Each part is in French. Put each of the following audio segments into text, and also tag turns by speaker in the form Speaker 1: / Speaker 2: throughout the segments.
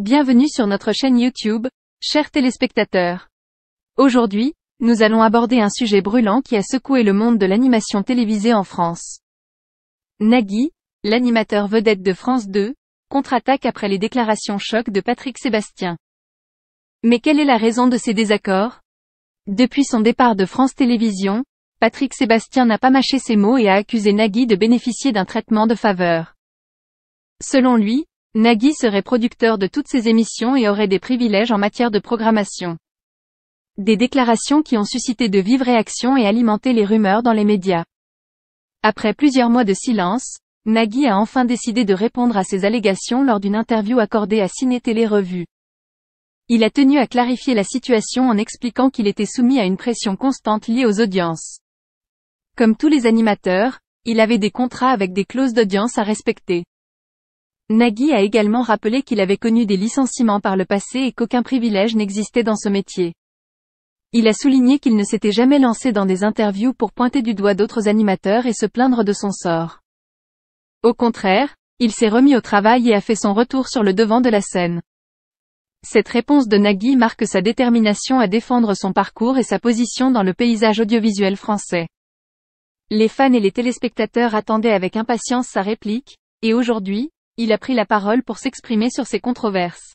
Speaker 1: Bienvenue sur notre chaîne YouTube, chers téléspectateurs. Aujourd'hui, nous allons aborder un sujet brûlant qui a secoué le monde de l'animation télévisée en France. Nagui, l'animateur vedette de France 2, contre-attaque après les déclarations choc de Patrick Sébastien. Mais quelle est la raison de ces désaccords Depuis son départ de France Télévisions, Patrick Sébastien n'a pas mâché ses mots et a accusé Nagui de bénéficier d'un traitement de faveur. Selon lui, Nagui serait producteur de toutes ses émissions et aurait des privilèges en matière de programmation. Des déclarations qui ont suscité de vives réactions et alimenté les rumeurs dans les médias. Après plusieurs mois de silence, Nagui a enfin décidé de répondre à ces allégations lors d'une interview accordée à Ciné Télé Revue. Il a tenu à clarifier la situation en expliquant qu'il était soumis à une pression constante liée aux audiences. Comme tous les animateurs, il avait des contrats avec des clauses d'audience à respecter. Nagui a également rappelé qu'il avait connu des licenciements par le passé et qu'aucun privilège n'existait dans ce métier. Il a souligné qu'il ne s'était jamais lancé dans des interviews pour pointer du doigt d'autres animateurs et se plaindre de son sort. Au contraire, il s'est remis au travail et a fait son retour sur le devant de la scène. Cette réponse de Nagui marque sa détermination à défendre son parcours et sa position dans le paysage audiovisuel français. Les fans et les téléspectateurs attendaient avec impatience sa réplique, et aujourd'hui, il a pris la parole pour s'exprimer sur ces controverses.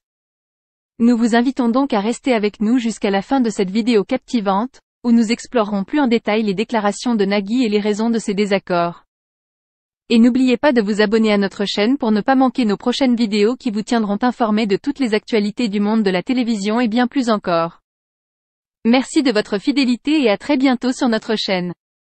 Speaker 1: Nous vous invitons donc à rester avec nous jusqu'à la fin de cette vidéo captivante, où nous explorerons plus en détail les déclarations de Nagui et les raisons de ses désaccords. Et n'oubliez pas de vous abonner à notre chaîne pour ne pas manquer nos prochaines vidéos qui vous tiendront informés de toutes les actualités du monde de la télévision et bien plus encore. Merci de votre fidélité et à très bientôt sur notre chaîne.